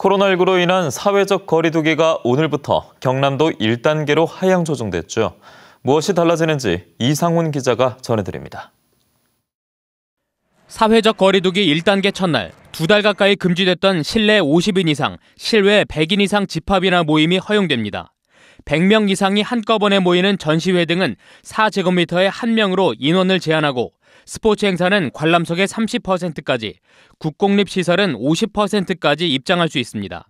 코로나19로 인한 사회적 거리두기가 오늘부터 경남도 1단계로 하향 조정됐죠. 무엇이 달라지는지 이상훈 기자가 전해드립니다. 사회적 거리두기 1단계 첫날 두 달 가까이 금지됐던 실내 50인 이상, 실외 100인 이상 집합이나 모임이 허용됩니다. 100명 이상이 한꺼번에 모이는 전시회 등은 4제곱미터에 1명으로 인원을 제한하고 스포츠 행사는 관람석의 30%까지, 국공립 시설은 50%까지 입장할 수 있습니다.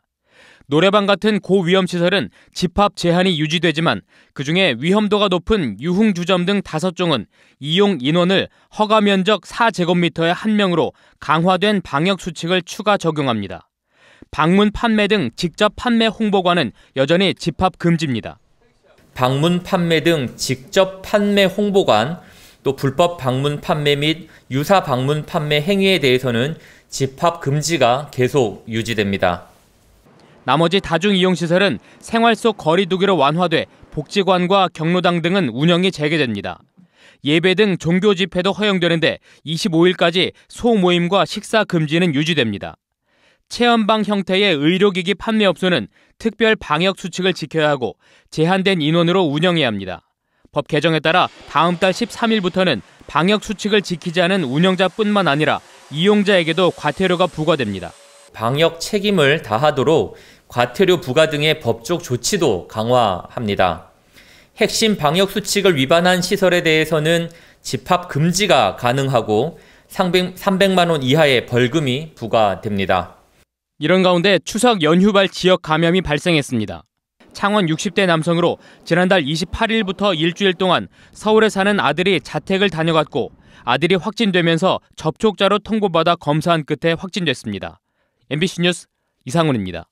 노래방 같은 고위험 시설은 집합 제한이 유지되지만 그중에 위험도가 높은 유흥주점 등 5종은 이용 인원을 허가 면적 4제곱미터에 1명으로 강화된 방역 수칙을 추가 적용합니다. 방문 판매 등 직접 판매 홍보관은 여전히 집합 금지입니다. 방문 판매 등 직접 판매 홍보관 또 불법 방문 판매 및 유사 방문 판매 행위에 대해서는 집합 금지가 계속 유지됩니다. 나머지 다중이용시설은 생활 속 거리두기로 완화돼 복지관과 경로당 등은 운영이 재개됩니다. 예배 등 종교 집회도 허용되는데 25일까지 소모임과 식사 금지는 유지됩니다. 체험방 형태의 의료기기 판매업소는 특별 방역 수칙을 지켜야 하고 제한된 인원으로 운영해야 합니다. 법 개정에 따라 다음 달 13일부터는 방역 수칙을 지키지 않은 운영자뿐만 아니라 이용자에게도 과태료가 부과됩니다. 방역 책임을 다하도록 과태료 부과 등의 법적 조치도 강화합니다. 핵심 방역 수칙을 위반한 시설에 대해서는 집합 금지가 가능하고 300만 원 이하의 벌금이 부과됩니다. 이런 가운데 추석 연휴발 지역 감염이 발생했습니다. 창원 60대 남성으로 지난달 28일부터 일주일 동안 서울에 사는 아들이 자택을 다녀갔고 아들이 확진되면서 접촉자로 통보받아 검사한 끝에 확진됐습니다. MBC 뉴스 이상훈입니다.